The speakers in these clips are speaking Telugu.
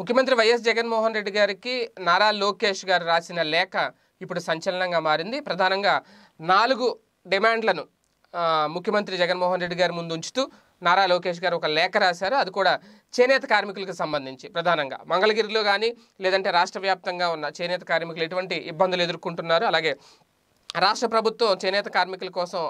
ముఖ్యమంత్రి వైఎస్ జగన్మోహన్ రెడ్డి గారికి నారా లోకేష్ గారు రాసిన లేఖ ఇప్పుడు సంచలనంగా మారింది ప్రధానంగా నాలుగు డిమాండ్లను ముఖ్యమంత్రి జగన్మోహన్ రెడ్డి గారి ముందు ఉంచుతూ నారా లోకేష్ గారు ఒక లేఖ రాశారు అది కూడా చేనేత కార్మికులకు సంబంధించి ప్రధానంగా మంగళగిరిలో కానీ లేదంటే రాష్ట్ర వ్యాప్తంగా ఉన్న చేనేత కార్మికులు ఎటువంటి ఇబ్బందులు ఎదుర్కొంటున్నారు అలాగే రాష్ట్ర ప్రభుత్వం చేనేత కార్మికుల కోసం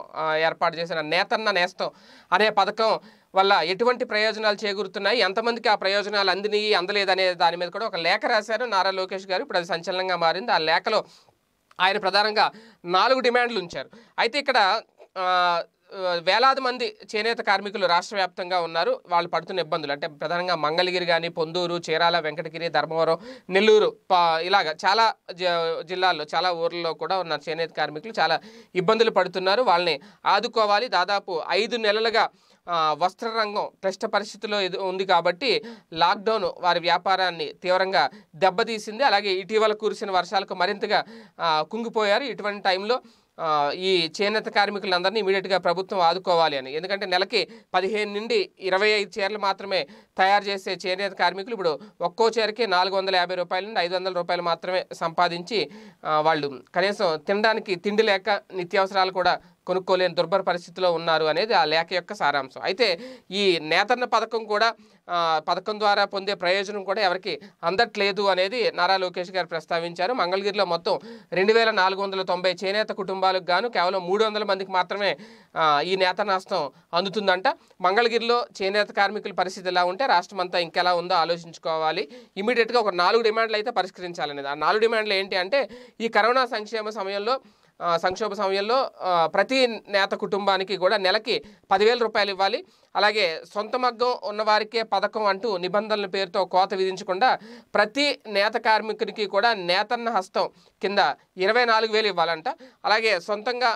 ఏర్పాటు చేసిన నేతన్న నేస్తం అనే పథకం వల్ల ఎటువంటి ప్రయోజనాలు చేకూరుతున్నాయి ఎంతమందికి ఆ ప్రయోజనాలు అందినాయి అందలేదనే దాని మీద కూడా ఒక లేఖ రాశారు నారా లోకేష్ గారు ఇప్పుడు అది సంచలనంగా మారింది ఆ లేఖలో ఆయన ప్రధానంగా నాలుగు డిమాండ్లు ఉంచారు అయితే ఇక్కడ వేలాది మంది చేనేత కార్మికులు రాష్ట్ర వ్యాప్తంగా ఉన్నారు వాళ్ళు పడుతున్న ఇబ్బందులు అంటే ప్రధానంగా మంగళగిరి కానీ పొందూరు చీరాల వెంకటగిరి ధర్మవరం నెల్లూరు ఇలాగ చాలా జిల్లాల్లో చాలా ఊర్లలో కూడా ఉన్న చేనేత కార్మికులు చాలా ఇబ్బందులు పడుతున్నారు వాళ్ళని ఆదుకోవాలి దాదాపు ఐదు నెలలుగా వస్త్ర రంగం క్లిష్ట పరిస్థితిలో ఉంది కాబట్టి లాక్డౌన్ వారి వ్యాపారాన్ని తీవ్రంగా దెబ్బతీసింది అలాగే ఇటీవల కురిసిన వర్షాలకు మరింతగా కుంగిపోయారు ఇటువంటి టైంలో ఈ చేనేత కార్మికులందరినీ ఇమీడియట్గా ప్రభుత్వం ఆదుకోవాలి అని ఎందుకంటే నెలకి పదిహేను నుండి ఇరవై ఐదు చీరలు మాత్రమే తయారు చేసే చేనేత కార్మికులు ఇప్పుడు ఒక్కో చీరకి నాలుగు వందల యాభై రూపాయల నుండి ఐదు వందల రూపాయలు మాత్రమే సంపాదించి వాళ్ళు కనీసం తినడానికి తిండి లేక నిత్యావసరాలు కూడా కొనుక్కోలేని దుర్భర పరిస్థితిలో ఉన్నారు అనేది ఆ లేఖ యొక్క సారాంశం అయితే ఈ నేతన్న పథకం కూడా పథకం ద్వారా పొందే ప్రయోజనం కూడా ఎవరికి అందట్లేదు అనేది నారా లోకేష్ గారు ప్రస్తావించారు మంగళగిరిలో మొత్తం రెండు వేల నాలుగు వందల తొంభై చేనేత కుటుంబాలకు గాను కేవలం మూడు వందల మందికి మాత్రమే ఈ నేతనాస్తం అందుతుందంట మంగళగిరిలో చేనేత కార్మికుల పరిస్థితి ఎలా ఉంటే రాష్ట్రం అంతా ఇంకెలా ఉందో ఆలోచించుకోవాలి ఇమీడియట్గా ఒక నాలుగు డిమాండ్లు అయితే పరిష్కరించాలనేది ఆ నాలుగు డిమాండ్లు ఏంటి అంటే ఈ కరోనా సంక్షేమ సమయంలో సంక్షోభ సమయంలో ప్రతి నేత కుటుంబానికి కూడా నెలకి పదివేల రూపాయలు ఇవ్వాలి అలాగే సొంత మగ్గం ఉన్నవారికే పథకం అంటూ నిబంధనల పేరుతో కోత విధించకుండా ప్రతి నేత కార్మికునికి కూడా నేతన్న హస్తం కింద ఇరవై నాలుగు వేలు ఇవ్వాలంట అలాగే సొంతంగా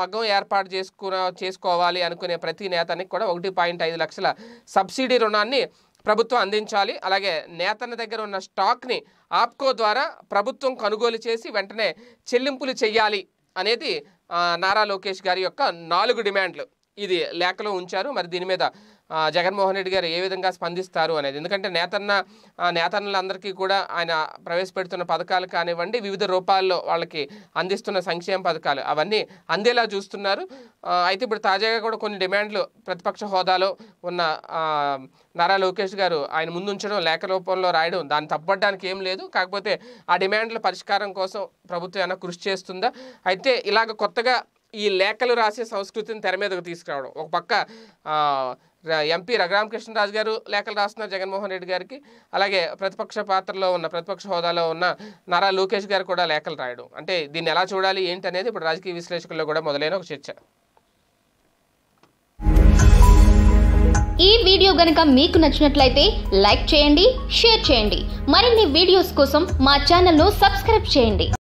మగ్గం ఏర్పాటు చేసుకున్న చేసుకోవాలి అనుకునే ప్రతి నేతానికి కూడా ఒకటి పాయింట్ ఐదు లక్షల సబ్సిడీ రుణాన్ని ప్రభుత్వం అందించాలి అలాగే నేతన్న దగ్గర ఉన్న స్టాక్ని ఆప్కో ద్వారా ప్రభుత్వం కొనుగోలు చేసి వెంటనే చెల్లింపులు చేయాలి అనేది నారా లోకేష్ గారి యొక్క నాలుగు డిమాండ్లు ఇది లేఖలో ఉంచారు మరి దీని మీద జగన్మోహన్ రెడ్డి గారు ఏ విధంగా స్పందిస్తారు అనేది ఎందుకంటే నేతన్న నేతన్నలందరికీ కూడా ఆయన ప్రవేశపెడుతున్న పథకాలు కానివ్వండి వివిధ రూపాల్లో వాళ్ళకి అందిస్తున్న సంక్షేమ పథకాలు అవన్నీ అందేలా చూస్తున్నారు అయితే ఇప్పుడు తాజాగా కూడా కొన్ని డిమాండ్లు ప్రతిపక్ష హోదాలో ఉన్న నారా లోకేష్ గారు ఆయన ముందుంచడం లేఖ రూపంలో రాయడం దాన్ని తప్పడానికి ఏం లేదు కాకపోతే ఆ డిమాండ్ల పరిష్కారం కోసం ప్రభుత్వం ఏమైనా కృషి చేస్తుందా అయితే ఇలాగ కొత్తగా ఈ లేఖలు రాసే సంస్కృతిని తెర మీదకు తీసుకురావడం ఒక పక్క ఎంపీ రఘురామకృష్ణరాజు గారు లేఖలు రాస్తున్నారు జగన్మోహన్ రెడ్డి గారికి అలాగే ప్రతిపక్ష పాత్రలో ఉన్న ప్రతిపక్ష హోదాలో ఉన్న నారా లోకేష్ గారు కూడా లేఖలు రాయడం అంటే దీన్ని ఎలా చూడాలి ఏంటనేది ఇప్పుడు రాజకీయ విశ్లేషకుల్లో కూడా మొదలైన ఒక చర్చ ఈ వీడియో గనక మీకు నచ్చినట్లయితే లైక్ చేయండి షేర్ చేయండి మరిన్ని వీడియోస్ కోసం మా ఛానల్ను సబ్స్క్రైబ్ చేయండి